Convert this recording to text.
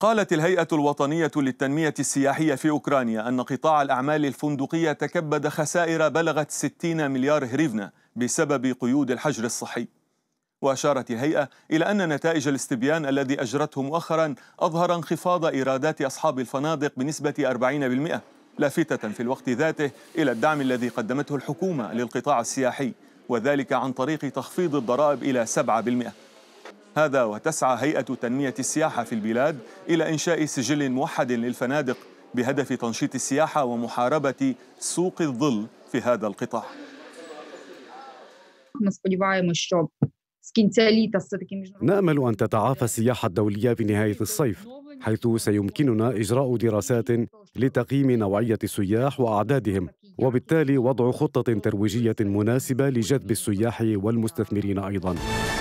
قالت الهيئة الوطنية للتنمية السياحية في أوكرانيا أن قطاع الأعمال الفندقية تكبد خسائر بلغت 60 مليار هريفنا بسبب قيود الحجر الصحي وأشارت الهيئة إلى أن نتائج الاستبيان الذي أجرته مؤخرا أظهر انخفاض إيرادات أصحاب الفنادق بنسبة 40% لافتة في الوقت ذاته إلى الدعم الذي قدمته الحكومة للقطاع السياحي وذلك عن طريق تخفيض الضرائب إلى 7% هذا وتسعى هيئة تنمية السياحة في البلاد إلى إنشاء سجل موحد للفنادق بهدف تنشيط السياحة ومحاربة سوق الظل في هذا القطاع نأمل أن تتعافى السياحة الدولية بنهاية الصيف حيث سيمكننا إجراء دراسات لتقييم نوعية السياح وأعدادهم وبالتالي وضع خطة ترويجية مناسبة لجذب السياح والمستثمرين أيضاً